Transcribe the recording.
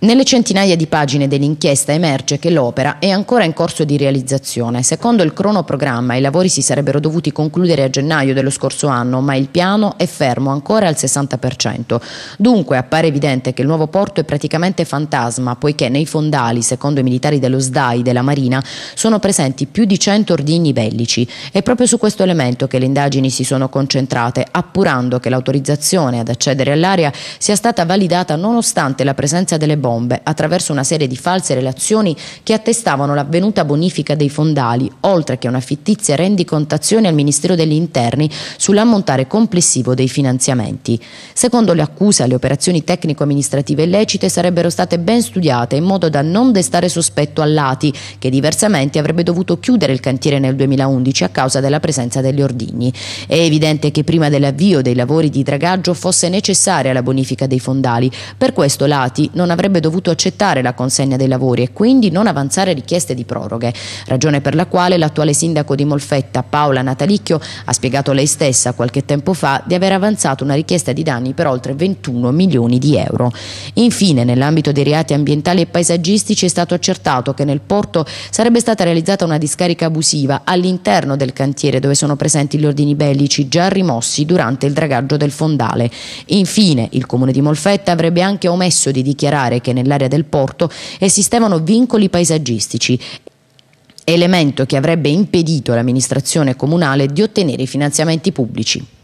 Nelle centinaia di pagine dell'inchiesta emerge che l'opera è ancora in corso di realizzazione. Secondo il cronoprogramma i lavori si sarebbero dovuti concludere a gennaio dello scorso anno, ma il piano è fermo ancora al 60%. Dunque appare evidente che il nuovo porto è praticamente fantasma, poiché nei fondali, secondo i militari dello SDAI della Marina, sono presenti più di 100 ordigni bellici. È proprio su questo elemento che le indagini si sono concentrate, appurando che l'autorizzazione ad accedere all'area sia stata validata nonostante la presenza delle bombe bombe attraverso una serie di false relazioni che attestavano l'avvenuta bonifica dei fondali, oltre che una fittizia rendicontazione al Ministero degli Interni sull'ammontare complessivo dei finanziamenti. Secondo le accuse, le operazioni tecnico-amministrative illecite sarebbero state ben studiate in modo da non destare sospetto a Lati, che diversamente avrebbe dovuto chiudere il cantiere nel 2011 a causa della presenza degli ordigni. È evidente che prima dell'avvio dei lavori di dragaggio fosse necessaria la bonifica dei fondali, per questo l'ATI non avrebbe avrebbe dovuto accettare la consegna dei lavori e quindi non avanzare richieste di proroghe, ragione per la quale l'attuale sindaco di Molfetta, Paola Natalicchio, ha spiegato lei stessa qualche tempo fa di aver avanzato una richiesta di danni per oltre 21 milioni di euro. Infine, nell'ambito dei reati ambientali e paesaggistici è stato accertato che nel porto sarebbe stata realizzata una discarica abusiva all'interno del cantiere dove sono presenti gli ordini bellici già rimossi durante il dragaggio del fondale. Infine, il comune di Molfetta avrebbe anche omesso di dichiarare che barche nell'area del porto esistevano vincoli paesaggistici elemento che avrebbe impedito all'amministrazione comunale di ottenere i finanziamenti pubblici.